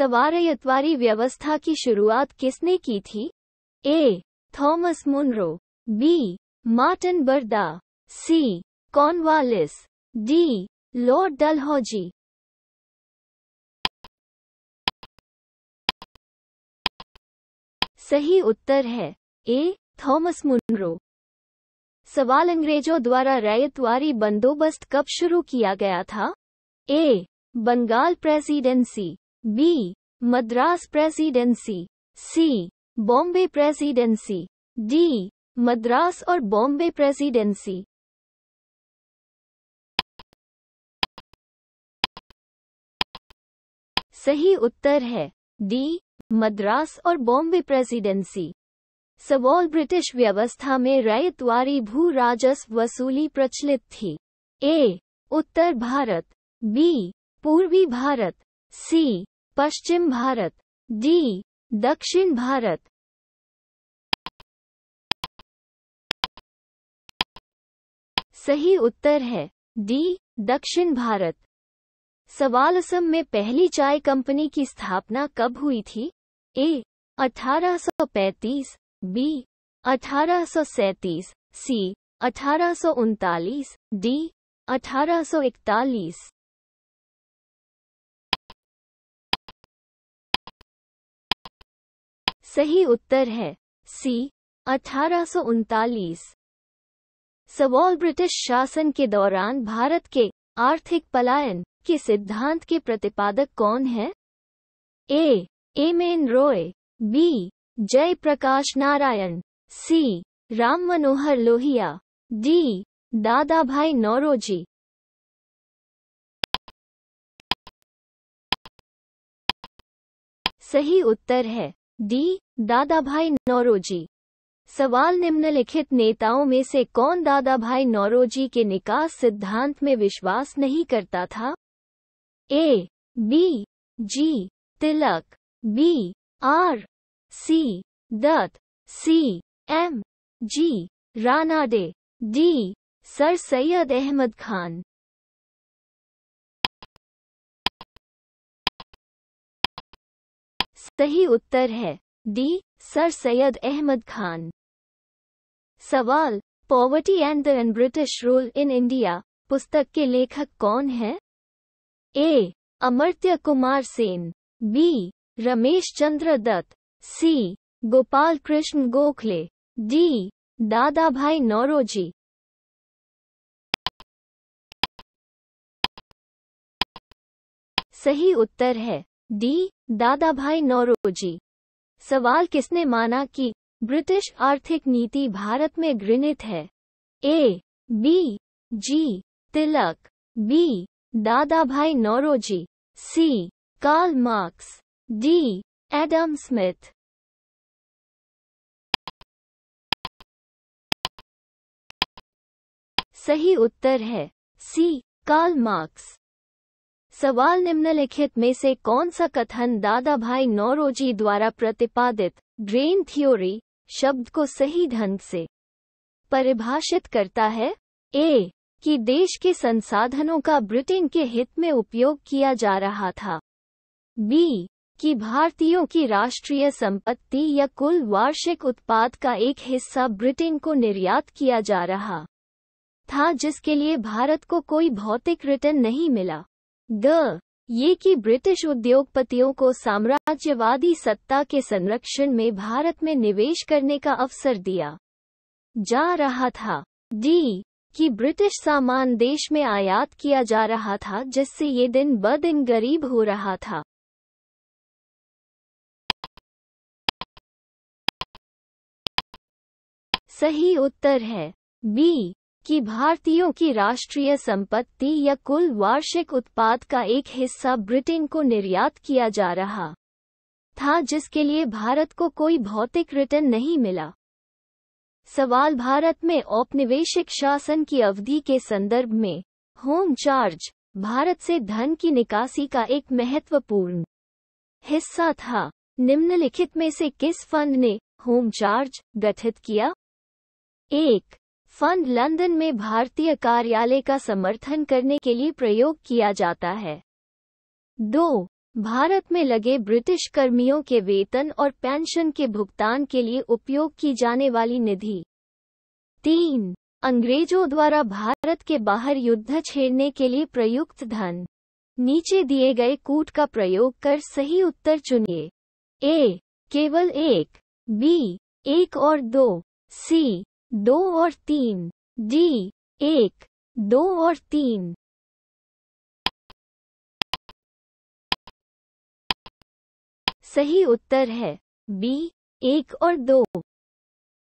सवारयतवारी व्यवस्था की शुरुआत किसने की थी A Thomas Munro B Martin बर्दा C Cornwallis D Lord Dalhousie सही उत्तर है ए थॉमस मुनरो सवाल अंग्रेजों द्वारा रैयतवारी बंदोबस्त कब शुरू किया गया था A Bengal presidency B Madras presidency C Bombay presidency D Madras और बॉम्बे प्रेसिडेंसी सही उत्तर है डी मद्रास और बॉम्बे प्रेसिडेंसी सवाल ब्रिटिश व्यवस्था में रैतवारी भू राजस्व वसूली प्रचलित थी ए उत्तर भारत बी पूर्वी भारत सी पश्चिम भारत डी दक्षिण भारत सही उत्तर है डी दक्षिण भारत सवाल असम में पहली चाय कंपनी की स्थापना कब हुई थी ए 1835 बी 1837 सी अठारह डी अठारह सही उत्तर है सी अठारह सवाल ब्रिटिश शासन के दौरान भारत के आर्थिक पलायन के सिद्धांत के प्रतिपादक कौन है ए amen Roy B Jay Prakash Narayan C Ram Manohar Lohia D Dadabhai Naoroji सही उत्तर है डी दादाभाई नौरोजी सवाल निम्नलिखित नेताओं में से कौन दादाभाई नौरोजी के निकास सिद्धांत में विश्वास नहीं करता था A B G Tilak B R C Dutt C M G Ranade D sir Syed Ahmad Khan सही उत्तर है डी सर सैयद अहमद खान सवाल poverty and the British rule in India पुस्तक के लेखक कौन है A Amartya Kumar Sen B Ramesh Chandra Dutt C Gopal Krishna Gokhale D Dadabhai Naoroji सही उत्तर है डी दादा भाई नौरोजी सवाल किसने माना कि ब्रिटिश आर्थिक नीति भारत में घृणित है ए B G Tilak B Dadabhai Naoroji C Karl Marx D Adam Smith सही उत्तर है सी कार्ल मार्क्स सवाल निम्नलिखित में से कौन सा कथन दादा भाई नौरोजी द्वारा प्रतिपादित ग्रेन थ्योरी शब्द को सही ढंग से परिभाषित करता है ए कि देश के संसाधनों का ब्रिटेन के हित में उपयोग किया जा रहा था बी कि भारतीयों की राष्ट्रीय संपत्ति या कुल वार्षिक उत्पाद का एक हिस्सा ब्रिटेन को निर्यात किया जा रहा था जिसके लिए भारत को कोई भौतिक रिटर्न नहीं मिला द ये कि ब्रिटिश उद्योगपतियों को साम्राज्यवादी सत्ता के संरक्षण में भारत में निवेश करने का अवसर दिया जा रहा था डी कि ब्रिटिश सामान देश में आयात किया जा रहा था जिससे ये दिन ब दिन गरीब हो रहा था सही उत्तर है बी कि भारतीयों की राष्ट्रीय संपत्ति या कुल वार्षिक उत्पाद का एक हिस्सा ब्रिटेन को निर्यात किया जा रहा था जिसके लिए भारत को कोई भौतिक रिटर्न नहीं मिला सवाल भारत में औपनिवेशिक शासन की अवधि के संदर्भ में होम चार्ज भारत से धन की निकासी का एक महत्वपूर्ण हिस्सा था निम्नलिखित में से किस फंड ने होम चार्ज गठित किया एक फंड लंदन में भारतीय कार्यालय का समर्थन करने के लिए प्रयोग किया जाता है दो भारत में लगे ब्रिटिश कर्मियों के वेतन और पेंशन के भुगतान के लिए उपयोग की जाने वाली निधि तीन अंग्रेजों द्वारा भारत के बाहर युद्ध छेड़ने के लिए प्रयुक्त धन नीचे दिए गए कूट का प्रयोग कर सही उत्तर चुनिए ए केवल एक बी एक और दो सी दो और तीन जी एक दो और तीन सही उत्तर है बी एक और दो